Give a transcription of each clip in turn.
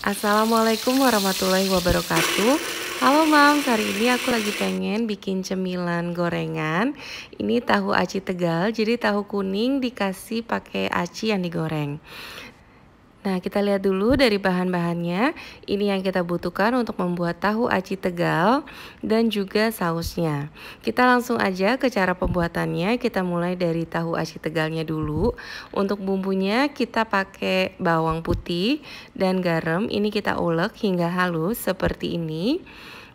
Assalamualaikum warahmatullahi wabarakatuh Halo mam. hari ini aku lagi pengen bikin cemilan gorengan Ini tahu aci tegal, jadi tahu kuning dikasih pakai aci yang digoreng Nah, kita lihat dulu dari bahan-bahannya. Ini yang kita butuhkan untuk membuat tahu aci Tegal dan juga sausnya. Kita langsung aja ke cara pembuatannya. Kita mulai dari tahu aci Tegalnya dulu. Untuk bumbunya kita pakai bawang putih dan garam. Ini kita ulek hingga halus seperti ini.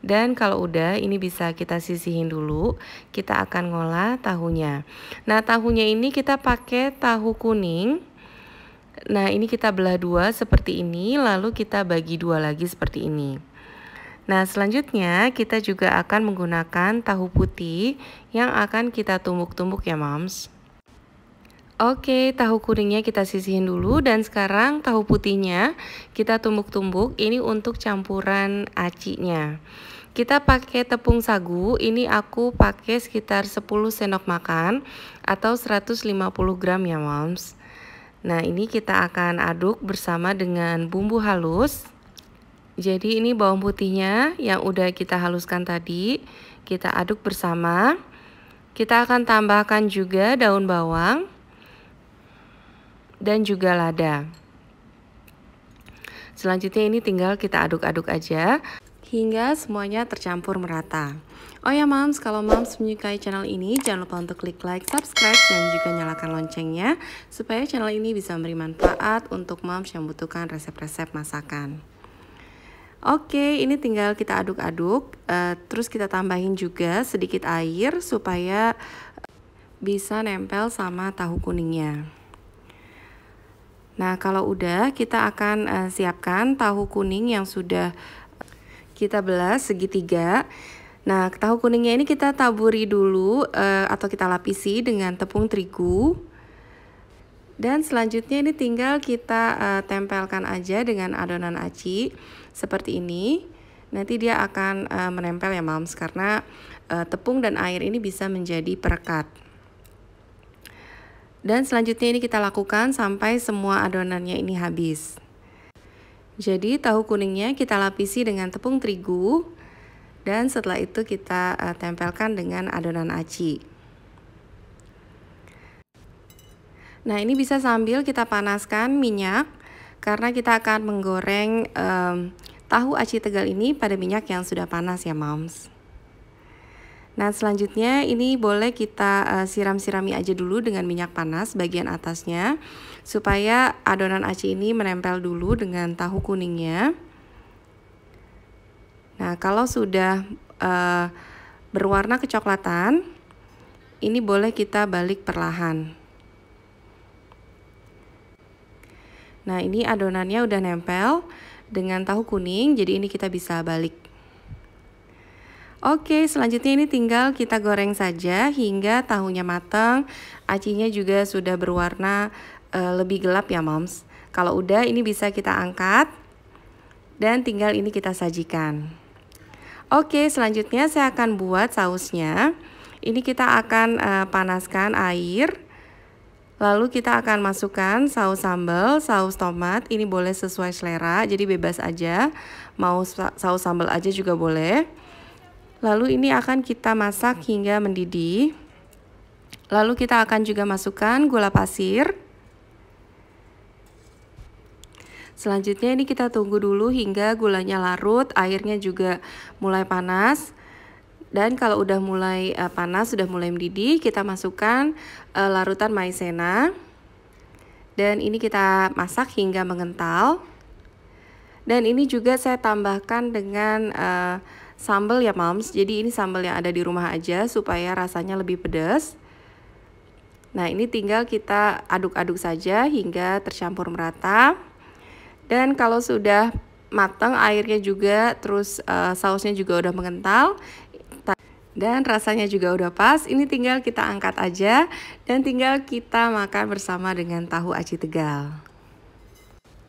Dan kalau udah ini bisa kita sisihin dulu Kita akan ngolah tahunya Nah tahunya ini kita pakai tahu kuning Nah, ini kita belah dua seperti ini, lalu kita bagi dua lagi seperti ini. Nah, selanjutnya kita juga akan menggunakan tahu putih yang akan kita tumbuk-tumbuk ya, Moms. Oke, tahu kuningnya kita sisihin dulu dan sekarang tahu putihnya kita tumbuk-tumbuk ini untuk campuran acinya. Kita pakai tepung sagu, ini aku pakai sekitar 10 sendok makan atau 150 gram ya moms. Nah, ini kita akan aduk bersama dengan bumbu halus. Jadi ini bawang putihnya yang udah kita haluskan tadi, kita aduk bersama. Kita akan tambahkan juga daun bawang dan juga lada. Selanjutnya ini tinggal kita aduk-aduk aja hingga semuanya tercampur merata. Oh ya moms, kalau moms menyukai channel ini, jangan lupa untuk klik like, subscribe, dan juga nyalakan loncengnya supaya channel ini bisa memberi manfaat untuk moms yang butuhkan resep-resep masakan. Oke, ini tinggal kita aduk-aduk, uh, terus kita tambahin juga sedikit air supaya bisa nempel sama tahu kuningnya. Nah, kalau udah kita akan uh, siapkan tahu kuning yang sudah kita belas segitiga. Nah, tahu kuningnya ini kita taburi dulu uh, atau kita lapisi dengan tepung terigu. Dan selanjutnya ini tinggal kita uh, tempelkan aja dengan adonan aci seperti ini. Nanti dia akan uh, menempel ya moms karena uh, tepung dan air ini bisa menjadi perekat. Dan selanjutnya ini kita lakukan sampai semua adonannya ini habis. Jadi tahu kuningnya kita lapisi dengan tepung terigu dan setelah itu kita eh, tempelkan dengan adonan aci. Nah, ini bisa sambil kita panaskan minyak karena kita akan menggoreng um, tahu aci tegal ini pada minyak yang sudah panas ya, Moms. Nah selanjutnya ini boleh kita uh, siram-sirami aja dulu dengan minyak panas bagian atasnya supaya adonan aci ini menempel dulu dengan tahu kuningnya. Nah kalau sudah uh, berwarna kecoklatan, ini boleh kita balik perlahan. Nah ini adonannya udah nempel dengan tahu kuning, jadi ini kita bisa balik Oke, selanjutnya ini tinggal kita goreng saja hingga tahunya matang. Acinya juga sudah berwarna e, lebih gelap ya, Moms. Kalau udah ini bisa kita angkat dan tinggal ini kita sajikan. Oke, selanjutnya saya akan buat sausnya. Ini kita akan e, panaskan air. Lalu kita akan masukkan saus sambal, saus tomat, ini boleh sesuai selera, jadi bebas aja. Mau saus sambal aja juga boleh. Lalu ini akan kita masak hingga mendidih. Lalu kita akan juga masukkan gula pasir. Selanjutnya ini kita tunggu dulu hingga gulanya larut, airnya juga mulai panas. Dan kalau udah mulai uh, panas, sudah mulai mendidih, kita masukkan uh, larutan maizena. Dan ini kita masak hingga mengental. Dan ini juga saya tambahkan dengan uh, sambal ya moms jadi ini sambal yang ada di rumah aja supaya rasanya lebih pedas nah ini tinggal kita aduk-aduk saja hingga tercampur merata dan kalau sudah matang airnya juga terus uh, sausnya juga udah mengental dan rasanya juga udah pas ini tinggal kita angkat aja dan tinggal kita makan bersama dengan tahu aci tegal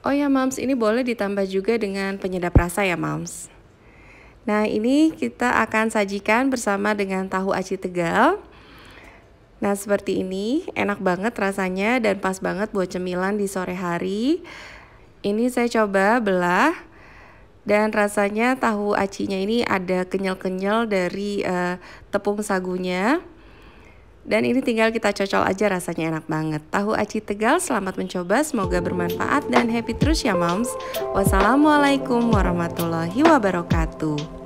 oh ya mams ini boleh ditambah juga dengan penyedap rasa ya mams Nah, ini kita akan sajikan bersama dengan tahu aci Tegal. Nah, seperti ini, enak banget rasanya dan pas banget buat cemilan di sore hari. Ini saya coba belah dan rasanya tahu acinya ini ada kenyal-kenyal dari uh, tepung sagunya. Dan ini tinggal kita cocol aja rasanya enak banget. Tahu aci Tegal, selamat mencoba, semoga bermanfaat dan happy terus ya moms. Wassalamualaikum warahmatullahi wabarakatuh.